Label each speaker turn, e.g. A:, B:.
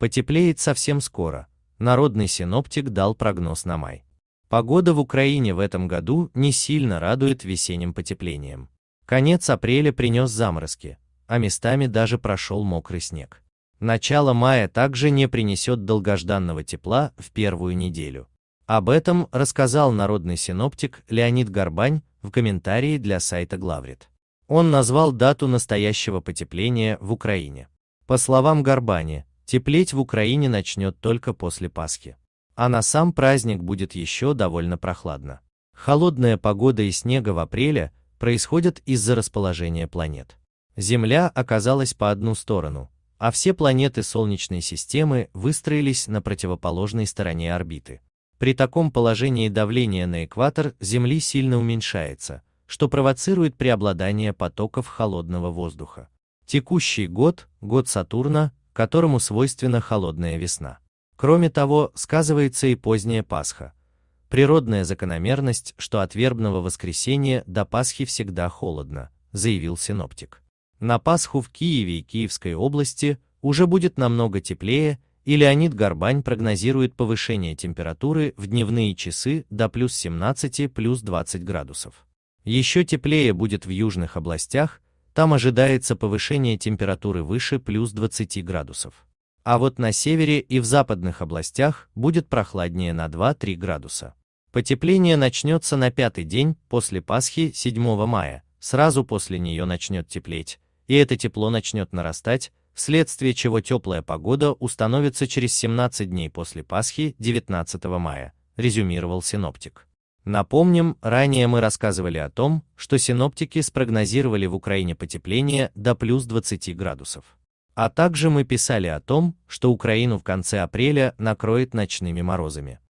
A: Потеплеет совсем скоро. Народный синоптик дал прогноз на май. Погода в Украине в этом году не сильно радует весенним потеплением. Конец апреля принес заморозки, а местами даже прошел мокрый снег. Начало мая также не принесет долгожданного тепла в первую неделю. Об этом рассказал народный синоптик Леонид Горбань в комментарии для сайта Главрит. Он назвал дату настоящего потепления в Украине. По словам Горбани, Теплеть в Украине начнет только после Пасхи. А на сам праздник будет еще довольно прохладно. Холодная погода и снега в апреле происходят из-за расположения планет. Земля оказалась по одну сторону, а все планеты Солнечной системы выстроились на противоположной стороне орбиты. При таком положении давление на экватор Земли сильно уменьшается, что провоцирует преобладание потоков холодного воздуха. Текущий год, год Сатурна, которому свойственна холодная весна. Кроме того, сказывается и поздняя Пасха. Природная закономерность, что от вербного воскресенья до Пасхи всегда холодно, заявил синоптик. На Пасху в Киеве и Киевской области уже будет намного теплее, и Леонид Горбань прогнозирует повышение температуры в дневные часы до плюс 17, плюс 20 градусов. Еще теплее будет в южных областях, там ожидается повышение температуры выше плюс 20 градусов. А вот на севере и в западных областях будет прохладнее на 2-3 градуса. Потепление начнется на пятый день после Пасхи 7 мая, сразу после нее начнет теплеть, и это тепло начнет нарастать, вследствие чего теплая погода установится через 17 дней после Пасхи 19 мая, резюмировал синоптик. Напомним, ранее мы рассказывали о том, что синоптики спрогнозировали в Украине потепление до плюс 20 градусов. А также мы писали о том, что Украину в конце апреля накроет ночными морозами.